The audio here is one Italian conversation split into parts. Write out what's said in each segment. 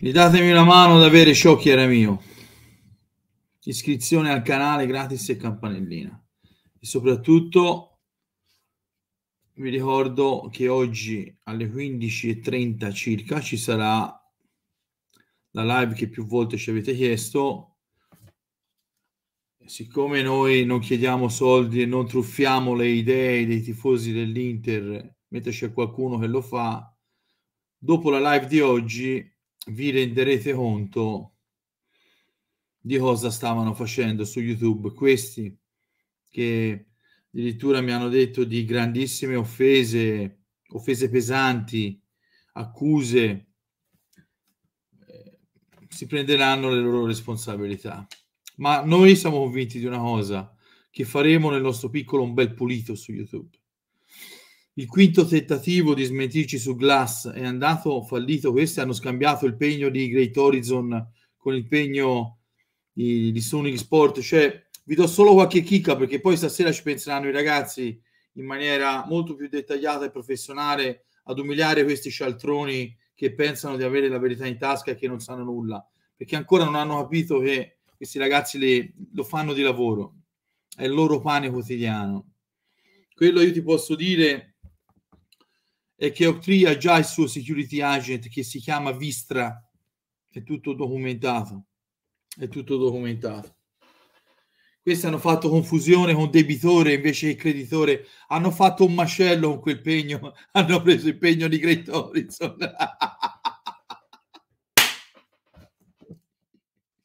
gli datemi una mano ad avere ciò che era mio. Iscrizione al canale gratis e campanellina. E soprattutto vi ricordo che oggi alle 15.30 circa ci sarà la live che più volte ci avete chiesto. Siccome noi non chiediamo soldi e non truffiamo le idee dei tifosi dell'Inter, mentre c'è qualcuno che lo fa, dopo la live di oggi vi renderete conto di cosa stavano facendo su YouTube questi che addirittura mi hanno detto di grandissime offese, offese pesanti, accuse, eh, si prenderanno le loro responsabilità. Ma noi siamo convinti di una cosa, che faremo nel nostro piccolo un bel pulito su YouTube. Il quinto tentativo di smentirci su Glass è andato fallito. Questi hanno scambiato il pegno di Great Horizon con il pegno di, di Sonic Sport. Cioè, vi do solo qualche chicca perché poi stasera ci penseranno i ragazzi in maniera molto più dettagliata e professionale ad umiliare questi cialtroni che pensano di avere la verità in tasca e che non sanno nulla, perché ancora non hanno capito che questi ragazzi le, lo fanno di lavoro, è il loro pane quotidiano. Quello io ti posso dire eh, che Octree ha già il suo security agent che si chiama Vistra, è tutto documentato, è tutto documentato. Questi hanno fatto confusione con debitore invece che creditore, hanno fatto un macello con quel pegno, hanno preso il pegno di Great Horizon.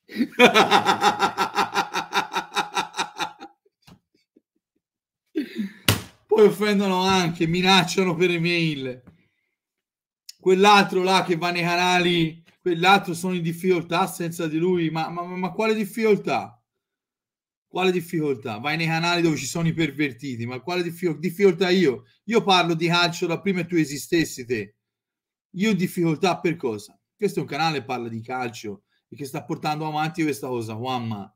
offendono anche, minacciano per email. Quell'altro là che va nei canali, quell'altro sono in difficoltà senza di lui, ma, ma, ma quale difficoltà? Quale difficoltà? Vai nei canali dove ci sono i pervertiti, ma quale difficoltà? io? Io parlo di calcio da prima e tu esistessi te. Io difficoltà per cosa? Questo è un canale che parla di calcio e che sta portando avanti questa cosa qua, ma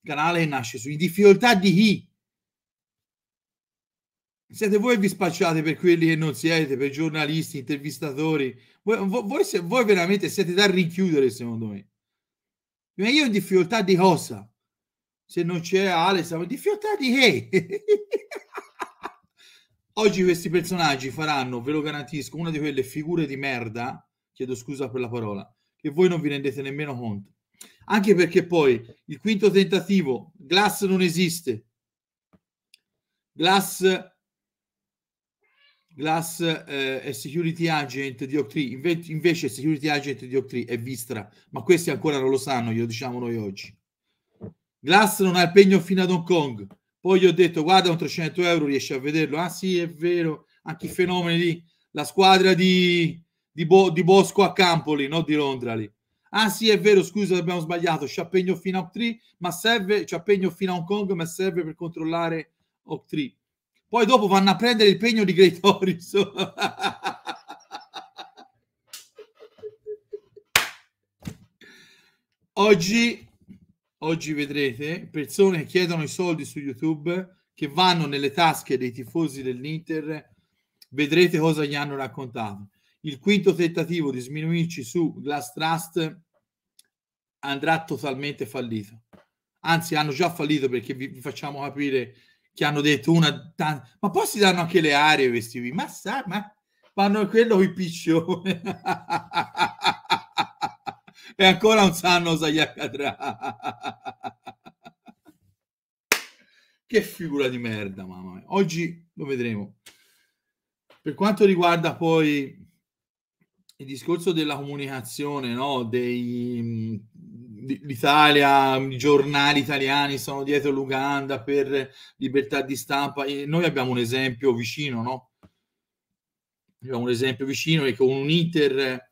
il canale nasce su difficoltà di chi? Siete voi vi spacciate per quelli che non siete, per giornalisti, intervistatori. Voi, voi, voi veramente siete da rinchiudere, secondo me. Ma io in difficoltà di cosa? Se non c'è Ale, siamo in difficoltà di che? Oggi questi personaggi faranno, ve lo garantisco, una di quelle figure di merda, chiedo scusa per la parola, che voi non vi rendete nemmeno conto. Anche perché poi il quinto tentativo, Glass non esiste. Glass Glass eh, è security agent di Octri, Inve- invece security agent di Octri è Vistra, ma questi ancora non lo sanno, glielo diciamo noi oggi. Glass non ha il pegno fino ad Hong Kong, poi gli ho detto guarda un 300 euro riesci a vederlo, ah sì è vero, anche i fenomeni lì, la squadra di, di, Bo- di Bosco a Campoli, non di Londra lì. Ah sì, è vero, scusa, abbiamo sbagliato. C'è appegno fino a Octri, ma serve, c'è appegno fino a Hong Kong, ma serve per controllare Octri. Poi dopo vanno a prendere il pegno di Great Horizon. oggi, oggi vedrete persone che chiedono i soldi su YouTube, che vanno nelle tasche dei tifosi dell'Inter, vedrete cosa gli hanno raccontato. Il quinto tentativo di sminuirci su Glass Trust andrà totalmente fallito. Anzi, hanno già fallito perché vi, vi facciamo capire che hanno detto una tanta, ma poi si danno anche le aree vestivi, ma sa, ma fanno quello i piccione e ancora non sanno cosa gli accadrà che figura di merda, mamma mia. Oggi lo vedremo. Per quanto riguarda poi il discorso della comunicazione, no? dei, l'Italia, i giornali italiani sono dietro l'Uganda per libertà di stampa e noi abbiamo un esempio vicino, no? Abbiamo un esempio vicino e con un Inter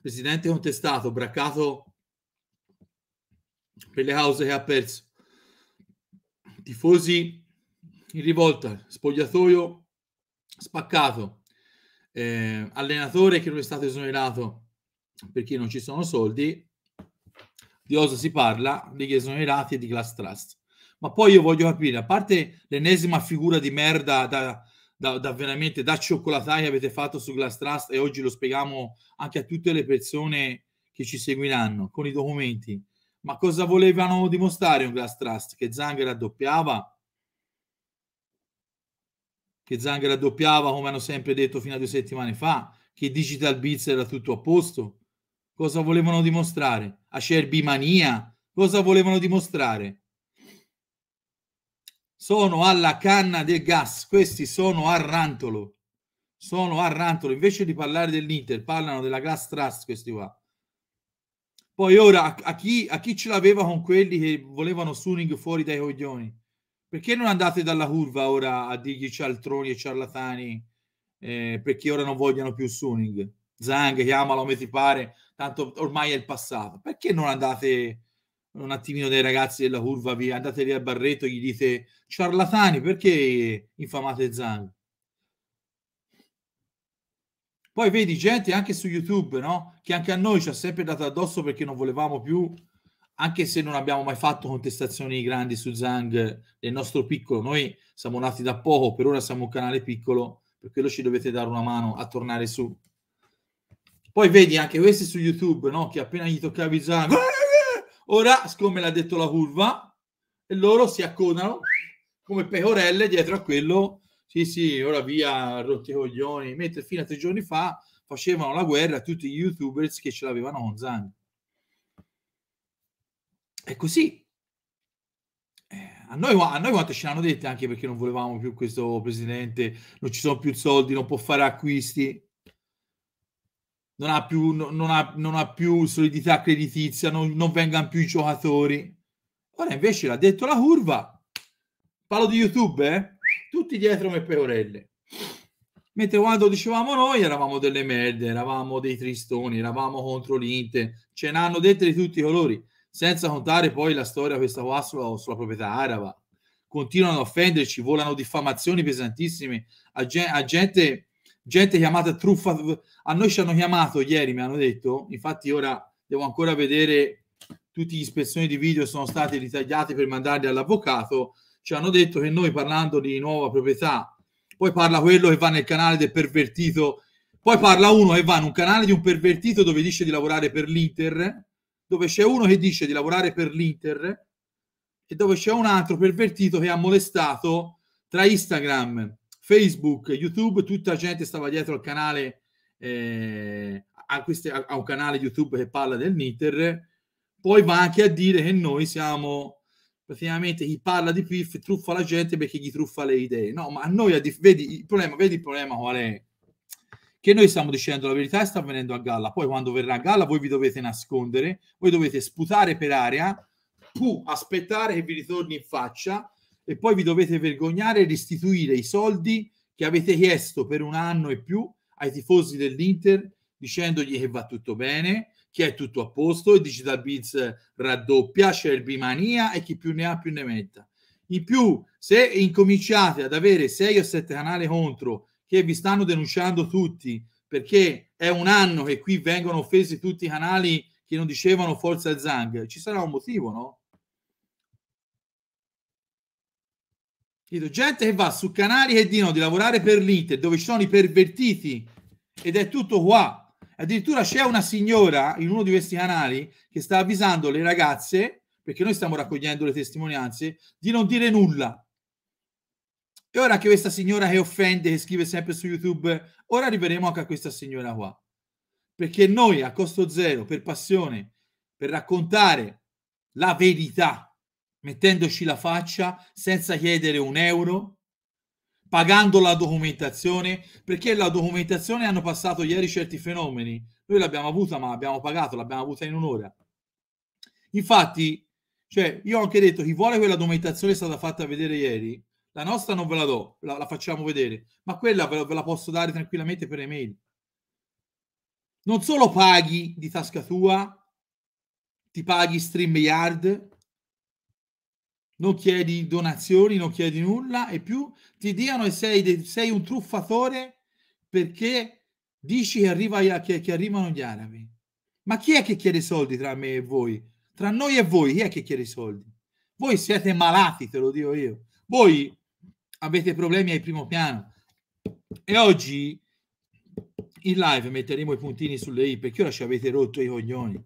presidente contestato, braccato per le cause che ha perso, tifosi in rivolta, spogliatoio spaccato, eh, allenatore che non è stato esonerato perché non ci sono soldi, di cosa si parla, degli esonerati e di class trust. Ma poi io voglio capire, a parte l'ennesima figura di merda da, da, da veramente da cioccolataia avete fatto su Glass Trust e oggi lo spieghiamo anche a tutte le persone che ci seguiranno con i documenti. Ma cosa volevano dimostrare un Glass Trust? Che Zang raddoppiava? Che Zang raddoppiava come hanno sempre detto fino a due settimane fa? Che Digital Bits era tutto a posto? Cosa volevano dimostrare? A Sherby Mania? Cosa volevano dimostrare? Sono alla canna del gas, questi sono a rantolo. Sono a rantolo, invece di parlare dell'Inter, parlano della gas trust questi qua. Poi ora, a chi, a chi ce l'aveva con quelli che volevano Suning fuori dai coglioni? Perché non andate dalla curva ora a dirgli cialtroni e ciarlatani eh, perché ora non vogliono più Suning? Zang, chiamalo come ti pare, tanto ormai è il passato. Perché non andate un attimino dai ragazzi della curva, vi andate lì a Barreto, gli dite ciarlatani, perché infamate Zang? Poi vedi gente anche su YouTube, no? Che anche a noi ci ha sempre dato addosso perché non volevamo più, anche se non abbiamo mai fatto contestazioni grandi su Zang nel nostro piccolo. Noi siamo nati da poco, per ora siamo un canale piccolo, per quello ci dovete dare una mano a tornare su. Poi vedi anche questi su YouTube, no? Che appena gli toccavi Zango, ora siccome l'ha detto la curva, e loro si accodano come pecorelle dietro a quello. Sì, sì, ora via, rotti i coglioni. Mentre fino a tre giorni fa facevano la guerra a tutti gli YouTubers che ce l'avevano con Zango. È così. Eh, a, noi, a noi quanto ce l'hanno dette anche perché non volevamo più questo presidente, non ci sono più soldi, non può fare acquisti non ha più, non ha, non ha più solidità creditizia, non, non vengano più i giocatori. Ora invece l'ha detto la curva, parlo di YouTube, eh? tutti dietro me peorelle. Mentre quando dicevamo noi eravamo delle merde, eravamo dei tristoni, eravamo contro l'Inter, ce n'hanno dette di tutti i colori, senza contare poi la storia questa qua sulla, sulla proprietà araba. Continuano a offenderci, volano diffamazioni pesantissime a, gente gente chiamata truffa. A noi ci hanno chiamato ieri, mi hanno detto, infatti ora devo ancora vedere tutti gli ispezioni di video sono stati ritagliati per mandarli all'avvocato, ci hanno detto che noi parlando di nuova proprietà, poi parla quello che va nel canale del pervertito, poi parla uno che va in un canale di un pervertito dove dice di lavorare per l'Inter, dove c'è uno che dice di lavorare per l'Inter e dove c'è un altro pervertito che ha molestato tra Instagram, Facebook, YouTube, tutta la gente stava dietro al canale, eh, a, queste, a, a, un canale YouTube che parla del Niter. Poi va anche a dire che noi siamo praticamente chi parla di PIF truffa la gente perché gli truffa le idee. No, ma noi, vedi il problema, vedi il problema qual è? Che noi stiamo dicendo la verità e sta venendo a galla. Poi quando verrà a galla voi vi dovete nascondere, voi dovete sputare per aria, puh, aspettare che vi ritorni in faccia e poi vi dovete vergognare e restituire i soldi che avete chiesto per un anno e più ai tifosi dell'Inter dicendogli che va tutto bene, che è tutto a posto, il Digital Biz raddoppia, c'è il Bimania e chi più ne ha più ne metta. In più, se incominciate ad avere 6 o 7 canali contro che vi stanno denunciando tutti, perché è un anno che qui vengono offesi tutti i canali che non dicevano forza Zang, ci sarà un motivo, no? Chiedo gente che va su canali che dicono di lavorare per l'Inter, dove ci sono i pervertiti, ed è tutto qua. Addirittura c'è una signora in uno di questi canali che sta avvisando le ragazze, perché noi stiamo raccogliendo le testimonianze, di non dire nulla. E ora che questa signora che offende, che scrive sempre su YouTube, ora arriveremo anche a questa signora qua. Perché noi a costo zero, per passione, per raccontare la verità, mettendoci la faccia senza chiedere un euro, pagando la documentazione, perché la documentazione hanno passato ieri certi fenomeni. Noi l'abbiamo avuta, ma l'abbiamo pagato, l'abbiamo avuta in un'ora. Infatti, cioè, io ho anche detto, chi vuole quella documentazione è stata fatta vedere ieri, la nostra non ve la do, la, la facciamo vedere, ma quella ve la, ve la posso dare tranquillamente per email. Non solo paghi di tasca tua, ti paghi StreamYard, non chiedi donazioni, non chiedi nulla e più ti diano e sei, sei un truffatore perché dici che, arriva, che, che, arrivano gli arabi. Ma chi è che chiede soldi tra me e voi? Tra noi e voi, chi è che chiede soldi? Voi siete malati, te lo dico io. Voi avete problemi al primo piano. E oggi in live metteremo i puntini sulle i perché ora ci avete rotto i coglioni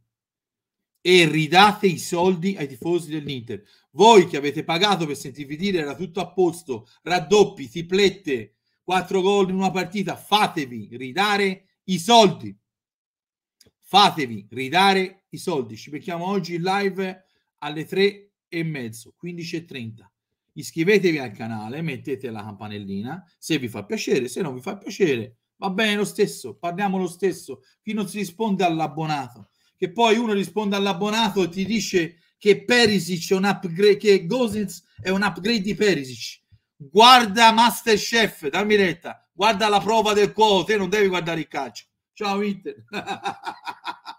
e ridate i soldi ai tifosi dell'Inter. Voi che avete pagato per sentirvi dire era tutto a posto, raddoppi, triplette, quattro gol in una partita, fatevi ridare i soldi. Fatevi ridare i soldi. Ci becchiamo oggi in live alle tre e mezzo, 15 e 30. Iscrivetevi al canale, mettete la campanellina se vi fa piacere, se non vi fa piacere va bene lo stesso, parliamo lo stesso. Chi non si risponde all'abbonato che poi uno risponde all'abbonato e ti dice che Perisic è un upgrade, che Gosens è un upgrade di Perisic. Guarda Masterchef, dammi retta, guarda la prova del cuoco, te non devi guardare il calcio. Ciao Inter.